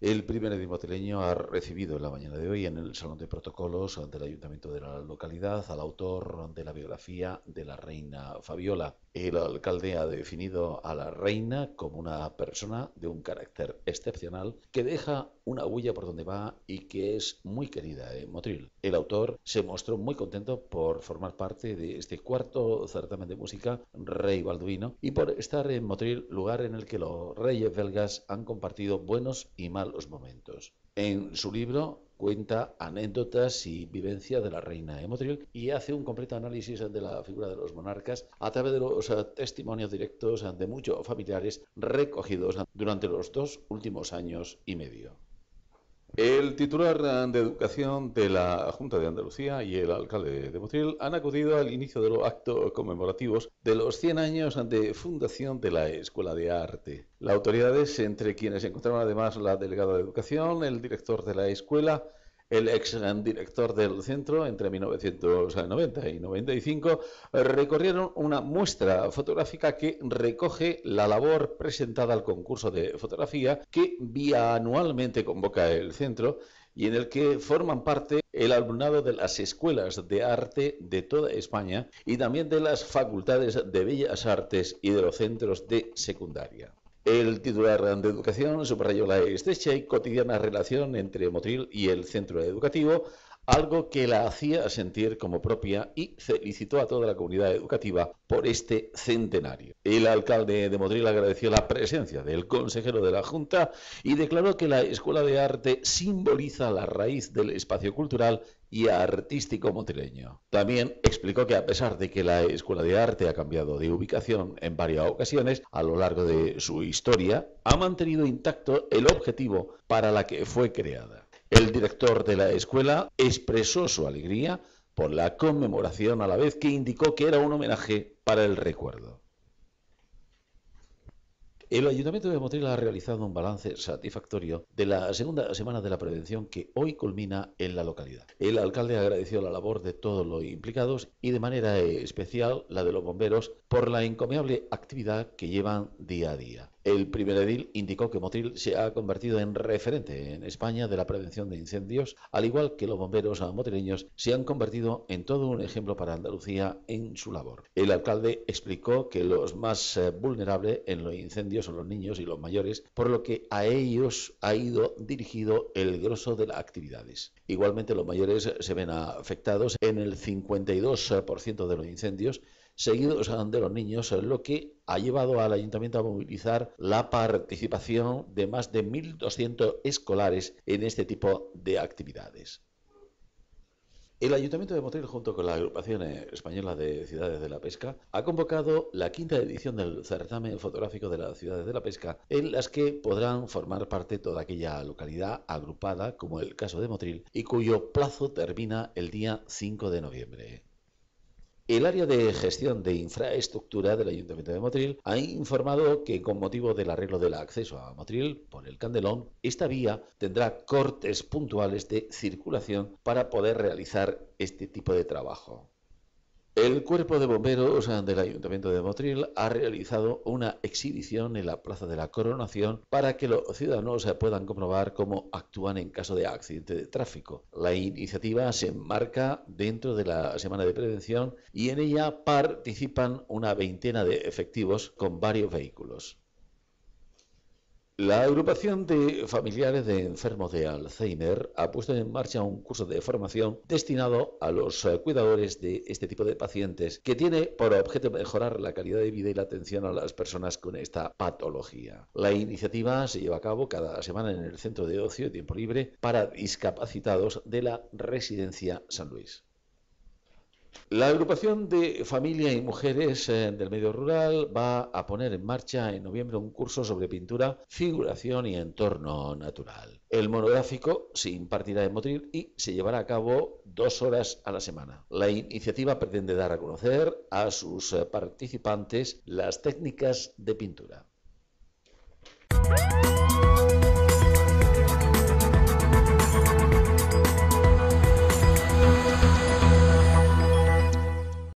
El primer motileño ha recibido en la mañana de hoy en el Salón de Protocolos del Ayuntamiento de la localidad al autor de la biografía de la reina Fabiola. El alcalde ha definido a la reina como una persona de un carácter excepcional que deja una huella por donde va y que es muy querida en ¿eh? Motril. El autor se mostró muy contento por formar parte de este cuarto certamen de música Rey Balduino y por estar en Motril, lugar en el que los reyes belgas han compartido buenos y malos momentos. En su libro cuenta anécdotas y vivencia de la reina Emotril ¿eh, y hace un completo análisis de la figura de los monarcas a través de los testimonios directos de muchos familiares recogidos durante los dos últimos años y medio. El titular de Educación de la Junta de Andalucía y el alcalde de Motril han acudido al inicio de los actos conmemorativos de los 100 años de fundación de la Escuela de Arte. Las autoridades, entre quienes se encontraban además la delegada de Educación, el director de la escuela, el ex director del centro, entre 1990 y 95, eh, recorrieron una muestra fotográfica que recoge la labor presentada al concurso de fotografía que anualmente convoca el centro y en el que forman parte el alumnado de las escuelas de arte de toda España y también de las facultades de bellas artes y de los centros de secundaria. El titular de Educación subrayó la estrecha y cotidiana relación entre Motril y el centro educativo, algo que la hacía sentir como propia y felicitó a toda la comunidad educativa por este centenario. El alcalde de Motril agradeció la presencia del consejero de la Junta y declaró que la Escuela de Arte simboliza la raíz del espacio cultural y artístico motileño. También explicó que a pesar de que la Escuela de Arte ha cambiado de ubicación en varias ocasiones a lo largo de su historia, ha mantenido intacto el objetivo para la que fue creada. El director de la escuela expresó su alegría por la conmemoración a la vez que indicó que era un homenaje para el recuerdo. El Ayuntamiento de Motril ha realizado un balance satisfactorio de la segunda semana de la prevención que hoy culmina en la localidad. El alcalde agradeció la labor de todos los implicados y de manera especial la de los bomberos por la encomiable actividad que llevan día a día. El primer edil indicó que Motril se ha convertido en referente en España de la prevención de incendios, al igual que los bomberos motrileños se han convertido en todo un ejemplo para Andalucía en su labor. El alcalde explicó que los más eh, vulnerables en los incendios son los niños y los mayores, por lo que a ellos ha ido dirigido el grosso de las actividades. Igualmente los mayores se ven afectados en el 52% de los incendios seguidos de los niños, lo que ha llevado al ayuntamiento a movilizar la participación de más de 1.200 escolares en este tipo de actividades. El Ayuntamiento de Motril, junto con la Agrupación Española de Ciudades de la Pesca, ha convocado la quinta edición del certamen fotográfico de las ciudades de la pesca, en las que podrán formar parte toda aquella localidad agrupada, como el caso de Motril, y cuyo plazo termina el día 5 de noviembre. El área de gestión de infraestructura del Ayuntamiento de Motril ha informado que con motivo del arreglo del acceso a Motril por el Candelón, esta vía tendrá cortes puntuales de circulación para poder realizar este tipo de trabajo. El Cuerpo de Bomberos del Ayuntamiento de Motril ha realizado una exhibición en la Plaza de la Coronación para que los ciudadanos puedan comprobar cómo actúan en caso de accidente de tráfico. La iniciativa se enmarca dentro de la Semana de Prevención y en ella participan una veintena de efectivos con varios vehículos. La agrupación de familiares de enfermos de Alzheimer ha puesto en marcha un curso de formación destinado a los eh, cuidadores de este tipo de pacientes que tiene por objeto mejorar la calidad de vida y la atención a las personas con esta patología. La iniciativa se lleva a cabo cada semana en el Centro de Ocio y Tiempo Libre para Discapacitados de la Residencia San Luis. La agrupación de familia y mujeres eh, del medio rural va a poner en marcha en noviembre un curso sobre pintura, figuración y entorno natural. El monográfico se impartirá en Motril y se llevará a cabo dos horas a la semana. La iniciativa pretende dar a conocer a sus eh, participantes las técnicas de pintura.